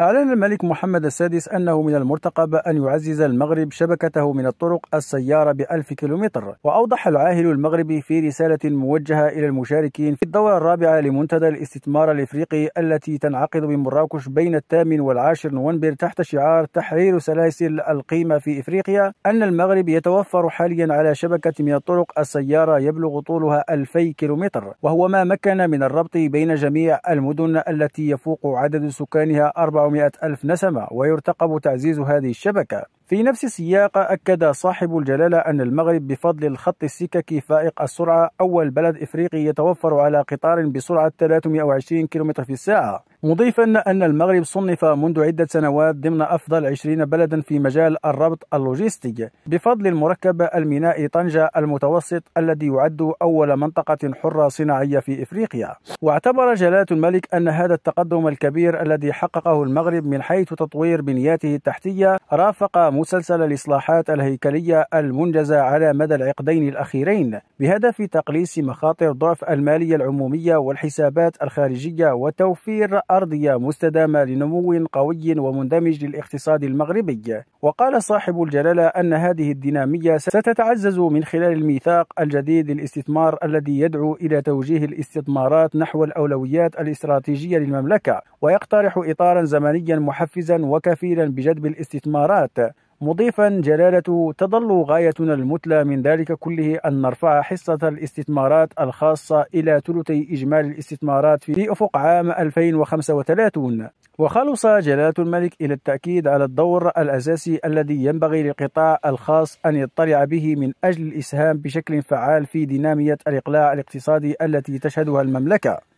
أعلن الملك محمد السادس أنه من المرتقب أن يعزز المغرب شبكته من الطرق السيارة بألف كيلومتر وأوضح العاهل المغربي في رسالة موجهة إلى المشاركين في الدورة الرابعة لمنتدى الاستثمار الإفريقي التي تنعقد بمراكش بين الثامن والعاشر نوفمبر تحت شعار تحرير سلاسل القيمة في إفريقيا أن المغرب يتوفر حاليا على شبكة من الطرق السيارة يبلغ طولها 2000 كيلومتر وهو ما مكن من الربط بين جميع المدن التي يفوق عدد سكان بإمكانها 400 ألف نسمة ويرتقب تعزيز هذه الشبكة في نفس السياق أكد صاحب الجلالة أن المغرب بفضل الخط السككي فائق السرعة أول بلد إفريقي يتوفر على قطار بسرعة 320 كم في الساعة مضيفا أن المغرب صنف منذ عدة سنوات ضمن أفضل 20 بلدا في مجال الربط اللوجستي بفضل المركب المينائي طنجة المتوسط الذي يعد أول منطقة حرة صناعية في إفريقيا واعتبر جلالة الملك أن هذا التقدم الكبير الذي حققه المغرب من حيث تطوير بنياته التحتية رافق مسلسل الإصلاحات الهيكلية المنجزة على مدى العقدين الأخيرين بهدف تقليص مخاطر ضعف المالية العمومية والحسابات الخارجية وتوفير أرضية مستدامة لنمو قوي ومندمج للاقتصاد المغربي وقال صاحب الجلالة أن هذه الدينامية ستتعزز من خلال الميثاق الجديد للاستثمار الذي يدعو إلى توجيه الاستثمارات نحو الأولويات الاستراتيجية للمملكة ويقترح إطارا زمنيا محفزا وكفيلا بجذب الاستثمارات مضيفا جلالة تظل غايتنا المتلى من ذلك كله أن نرفع حصة الاستثمارات الخاصة إلى ثلثي إجمالي الاستثمارات في أفق عام 2035 وخلص جلالة الملك إلى التأكيد على الدور الأساسي الذي ينبغي للقطاع الخاص أن يطلع به من أجل الإسهام بشكل فعال في دينامية الإقلاع الاقتصادي التي تشهدها المملكة